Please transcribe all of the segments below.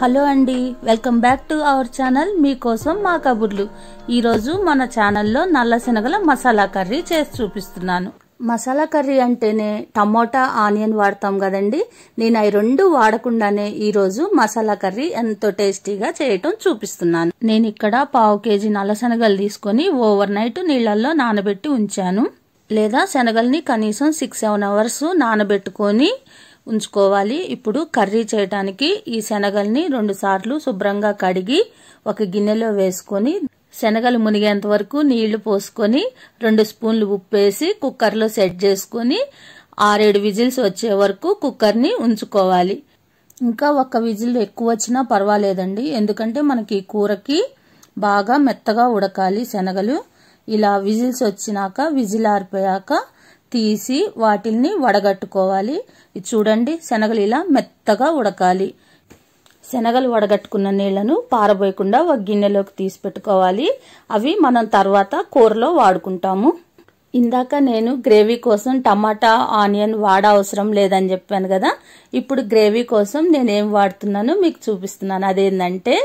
hello అండి welcome back to our channel మీకోసం మా కబుర్లు ఈరోజు మన ఛానల్లో నల్ల శనగల మసాలా కర్రీ చేసి చూపిస్తున్నాను మసాలా కర్రీ అంటేనే టమోటా ఆనియన్ వాడతాం కదండి నేను అవి రెండు వాడకుండానే ఈరోజు మసాలా కర్రీ ఎంతో టేస్టీగా చేయటం చూపిస్తున్నాను నేను ఇక్కడ పావు కేజీ నల్ల శనగలు తీసుకొని ఓవర్ నైట్ నీళ్ళల్లో నానబెట్టి ఉంచాను లేదా శనగల్ని కనీసం సిక్స్ సెవెన్ అవర్స్ నానబెట్టుకొని ఉంచుకోవాలి ఇప్పుడు కర్రీ చేయడానికి ఈ శనగల్ని రెండు సార్లు శుభ్రంగా కడిగి ఒక గిన్నెలో వేసుకొని శనగలు మునిగేంత వరకు నీళ్లు పోసుకొని రెండు స్పూన్లు ఉప్పు వేసి కుక్కర్లో సెట్ చేసుకొని ఆరేడు విజిల్స్ వచ్చే వరకు కుక్కర్ని ఉంచుకోవాలి ఇంకా ఒక విజిల్ ఎక్కువ వచ్చినా పర్వాలేదండి ఎందుకంటే మనకి కూరకి బాగా మెత్తగా ఉడకాలి శనగలు ఇలా విజిల్స్ వచ్చినాక విజిల్ ఆరిపోయాక తీసి వాటిల్ని వడగట్టుకోవాలి చూడండి శనగలు ఇలా మెత్తగా ఉడకాలి శనగలు వడగట్టుకున్న నీళ్లను పారబోయకుండా ఒక గిన్నెలోకి తీసి పెట్టుకోవాలి అవి మనం తర్వాత కూరలో వాడుకుంటాము ఇందాక నేను గ్రేవీ కోసం టమాటా ఆనియన్ వాడ అవసరం లేదని చెప్పాను కదా ఇప్పుడు గ్రేవీ కోసం నేనేం వాడుతున్నానో మీకు చూపిస్తున్నాను అదేంటంటే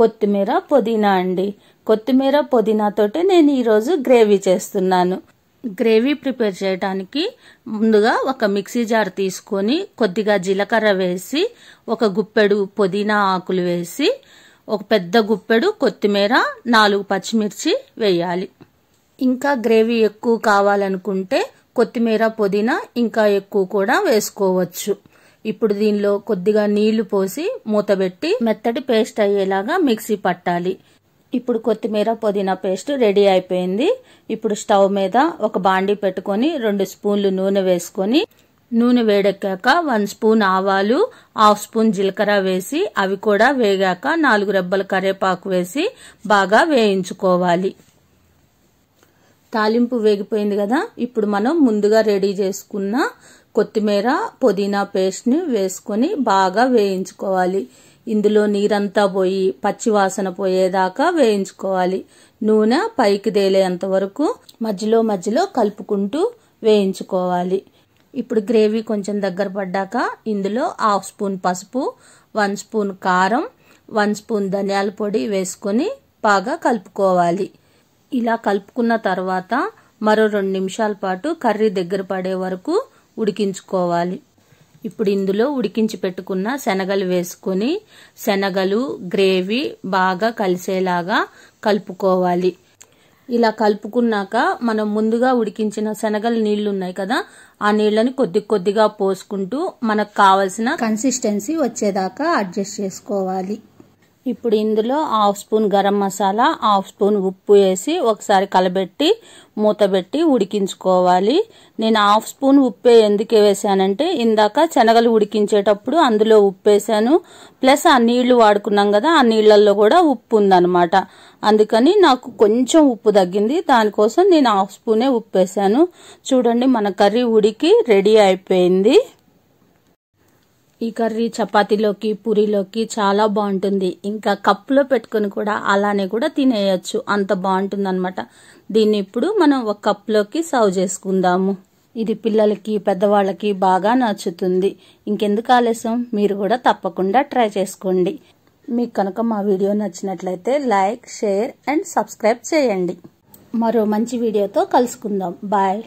కొత్తిమీర పుదీనా అండి కొత్తిమీర పుదీనాతోటే నేను ఈరోజు గ్రేవీ చేస్తున్నాను గ్రేవీ ప్రిపేర్ చేయడానికి ముందుగా ఒక మిక్సీ జార్ తీసుకొని కొద్దిగా జీలకర్ర వేసి ఒక గుప్పెడు పుదీనా ఆకులు వేసి ఒక పెద్ద గుప్పెడు కొత్తిమీర నాలుగు పచ్చిమిర్చి వేయాలి ఇంకా గ్రేవీ ఎక్కువ కావాలనుకుంటే కొత్తిమీర పుదీనా ఇంకా ఎక్కువ కూడా వేసుకోవచ్చు ఇప్పుడు దీనిలో కొద్దిగా నీళ్లు పోసి మూతబెట్టి మెత్తటి పేస్ట్ అయ్యేలాగా మిక్సీ పట్టాలి ఇప్పుడు కొత్తిమీర పుదీనా పేస్ట్ రెడీ అయిపోయింది ఇప్పుడు స్టవ్ మీద ఒక బాండి పెట్టుకొని రెండు స్పూన్లు నూనె వేసుకొని నూనె వేడెక్కాక వన్ స్పూన్ ఆవాలు హాఫ్ స్పూన్ జీలకర్ర వేసి అవి కూడా వేగాక నాలుగు రెబ్బల కరివేపాకు వేసి బాగా వేయించుకోవాలి తాలింపు వేగిపోయింది కదా ఇప్పుడు మనం ముందుగా రెడీ చేసుకున్న కొత్తిమీర పుదీనా పేస్ట్ని వేసుకొని బాగా వేయించుకోవాలి ఇందులో నీరంతా పోయి పచ్చివాసన పోయేదాకా వేయించుకోవాలి నూనె పైకి తేలేంత వరకు మధ్యలో మధ్యలో కలుపుకుంటూ వేయించుకోవాలి ఇప్పుడు గ్రేవీ కొంచెం దగ్గర పడ్డాక ఇందులో హాఫ్ స్పూన్ పసుపు వన్ స్పూన్ కారం వన్ స్పూన్ ధనియాల పొడి వేసుకొని బాగా కలుపుకోవాలి ఇలా కలుపుకున్న తర్వాత మరో రెండు నిమిషాల పాటు కర్రీ దగ్గర పడే వరకు ఉడికించుకోవాలి ఇప్పుడు ఇందులో ఉడికించి పెట్టుకున్న శనగలు వేసుకొని శనగలు గ్రేవీ బాగా కలిసేలాగా కలుపుకోవాలి ఇలా కలుపుకున్నాక మనం ముందుగా ఉడికించిన శనగలు నీళ్లు ఉన్నాయి కదా ఆ నీళ్ళని కొద్ది కొద్దిగా పోసుకుంటూ మనకు కావలసిన కన్సిస్టెన్సీ వచ్చేదాకా అడ్జస్ట్ చేసుకోవాలి ఇప్పుడు ఇందులో half spoon garam masala half spoon ఉప్పు వేసి ఒకసారి కలబెట్టి మూతబెట్టి ఉడికించుకోవాలి నేను హాఫ్ స్పూన్ ఉప్పు ఎందుకు వేసానంటే ఇందాక శనగలు ఉడికించేటప్పుడు అందులో ఉప్పు వేసాను ప్లస్ ఆ నీళ్లు వాడుకున్నాం కదా ఆ నీళ్లలో కూడా ఉప్పు ఉందనమాట అందుకని నాకు కొంచెం ఉప్పు తగ్గింది దానికోసం నేను హాఫ్ స్పూనే ఉప్పు వేసాను చూడండి మన కర్రీ ఉడికి రెడీ అయిపోయింది ఈ కర్రీ చపాతీలోకి పూరిలోకి చాలా బాగుంటుంది ఇంకా కప్పులో పెట్టుకొని కూడా అలానే కూడా తినేయచ్చు అంత బాగుంటుంది అనమాట దీన్ని ఇప్పుడు మనం ఒక కప్లోకి సర్వ్ చేసుకుందాము ఇది పిల్లలకి పెద్దవాళ్ళకి బాగా నచ్చుతుంది ఇంకెందుకు ఆలస్యం మీరు కూడా తప్పకుండా ట్రై చేసుకోండి మీకు కనుక మా వీడియో నచ్చినట్లయితే లైక్ షేర్ అండ్ సబ్స్క్రైబ్ చేయండి మరో మంచి వీడియోతో కలుసుకుందాం బాయ్